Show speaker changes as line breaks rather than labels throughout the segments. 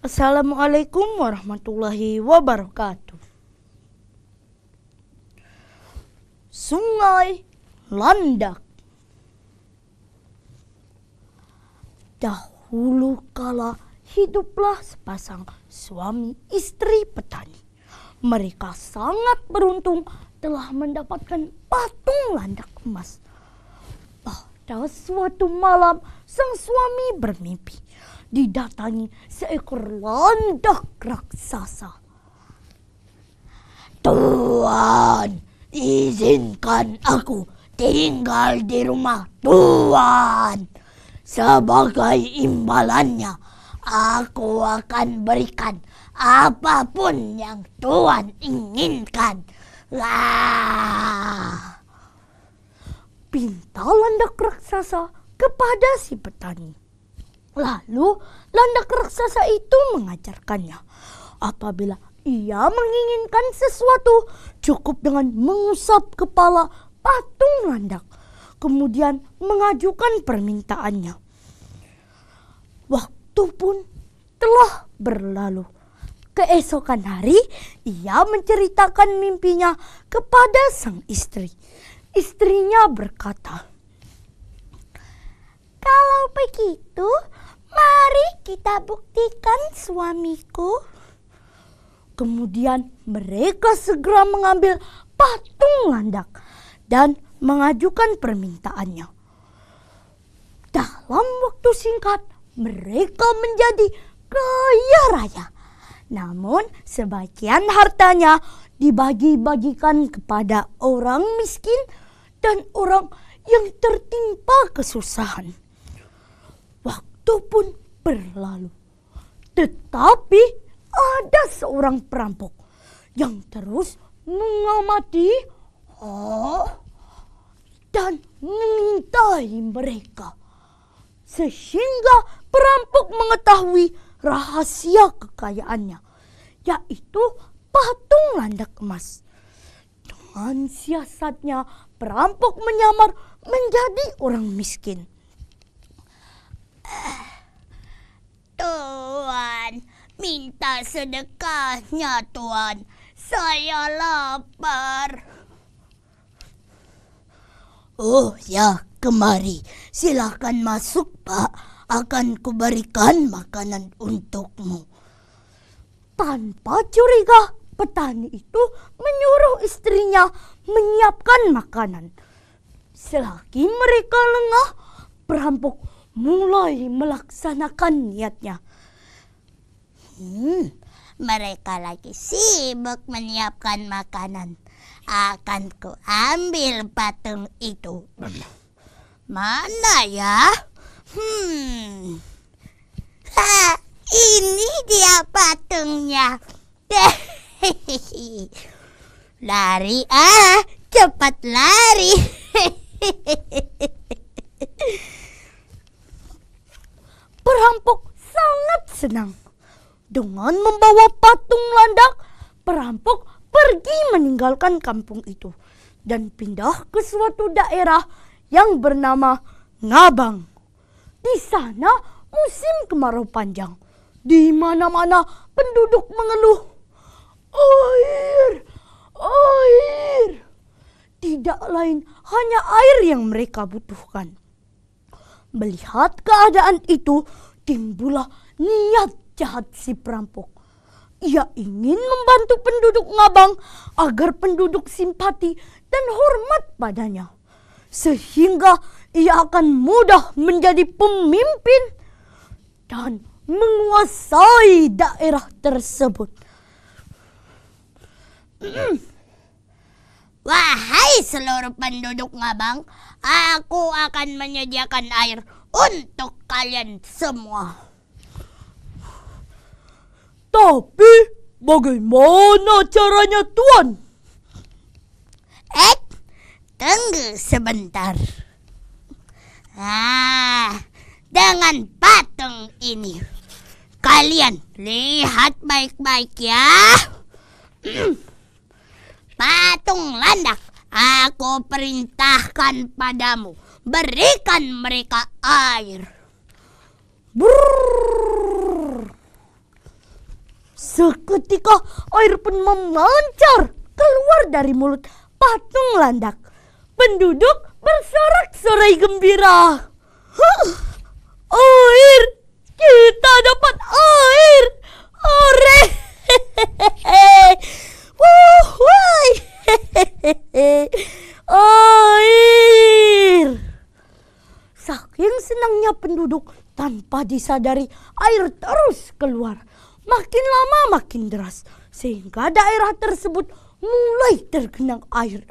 Assalamualaikum warahmatullahi wabarakatuh. Sungai Landak Dahulu kala hiduplah sepasang suami istri petani. Mereka sangat beruntung telah mendapatkan patung landak emas pada suatu malam, sang suami bermimpi didatangi seekor landak raksasa. Tuan, izinkan aku tinggal di rumah
Tuan. Sebagai
imbalannya,
aku akan berikan apapun yang Tuan inginkan. Wah. Pintalan
landak raksasa kepada si petani. Lalu landak raksasa itu mengajarkannya. Apabila ia menginginkan sesuatu, cukup dengan mengusap kepala patung landak. Kemudian mengajukan permintaannya. Waktu pun telah berlalu. Keesokan hari, ia menceritakan mimpinya kepada sang istri. Istrinya berkata, kalau begitu, mari kita buktikan suamiku. Kemudian mereka segera mengambil patung landak dan mengajukan permintaannya. Dalam waktu singkat, mereka menjadi kaya raya. Namun, sebagian hartanya dibagi-bagikan kepada orang miskin dan orang yang tertimpa kesusahan itu pun berlalu. Tetapi ada seorang perampok yang terus mengamati oh, dan mengintai mereka. Sehingga perampok mengetahui rahasia kekayaannya, yaitu patung landak emas. Dengan siasatnya, perampok menyamar menjadi
orang miskin Minta sedekahnya, Tuan. Saya lapar. Oh ya,
kemari. silahkan masuk, Pak. Akan kuberikan makanan untukmu. Tanpa curiga, petani itu menyuruh istrinya menyiapkan makanan. Selagi mereka lengah, perampok mulai melaksanakan niatnya.
Hmm, mereka lagi sibuk menyiapkan makanan. Akan ku ambil patung itu. Mana ya? Hmm. Ha, ah, ini dia patungnya. lari ah, cepat lari. Perampok sangat senang
dengan membawa patung landak, perampok pergi meninggalkan kampung itu dan pindah ke suatu daerah yang bernama Ngabang. Di sana musim kemarau panjang. Di mana-mana penduduk mengeluh. Air, air. Tidak lain hanya air yang mereka butuhkan. Melihat keadaan itu, timbullah niat jahat si perampok. Ia ingin membantu penduduk Ngabang agar penduduk simpati dan hormat padanya. Sehingga ia akan mudah menjadi pemimpin dan menguasai
daerah tersebut. Wahai seluruh penduduk Ngabang, aku akan menyediakan air untuk kalian semua.
Tapi bagaimana caranya Tuan?
Eh, tunggu sebentar. Ah, dengan patung ini. Kalian lihat baik-baik ya. patung landak, aku perintahkan padamu. Berikan mereka air. Brrr. Seketika air pun memancar
keluar dari mulut patung landak. Penduduk bersorak-sorai gembira. Huh, air! Kita dapat air! Ore! Wuhai! air! Saking senangnya penduduk tanpa disadari air terus keluar makin lama makin deras sehingga daerah tersebut mulai tergenang air.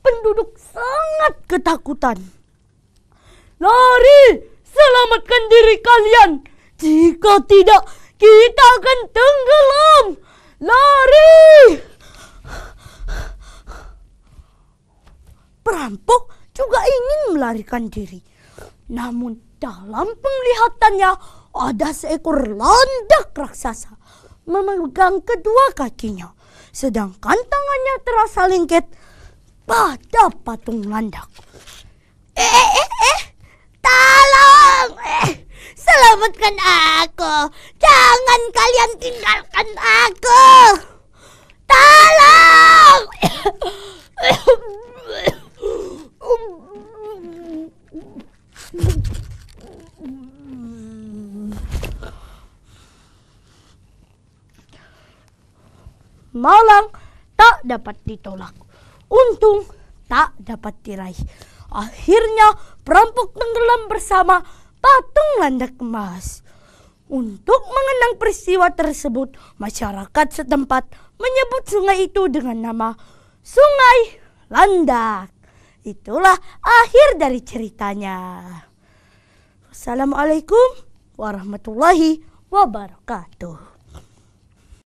Penduduk sangat ketakutan. Lari, selamatkan diri kalian. Jika tidak, kita akan tenggelam. Lari! Perampok juga ingin melarikan diri. Namun dalam penglihatannya, ada seekor landak raksasa memegang kedua kakinya, sedangkan tangannya terasa lengket
pada patung
landak. malang tak dapat ditolak. Untung tak dapat diraih. Akhirnya perampok tenggelam bersama patung landak emas. Untuk mengenang peristiwa tersebut, masyarakat setempat menyebut sungai itu dengan nama Sungai Landak. Itulah akhir dari ceritanya. Wassalamualaikum warahmatullahi wabarakatuh.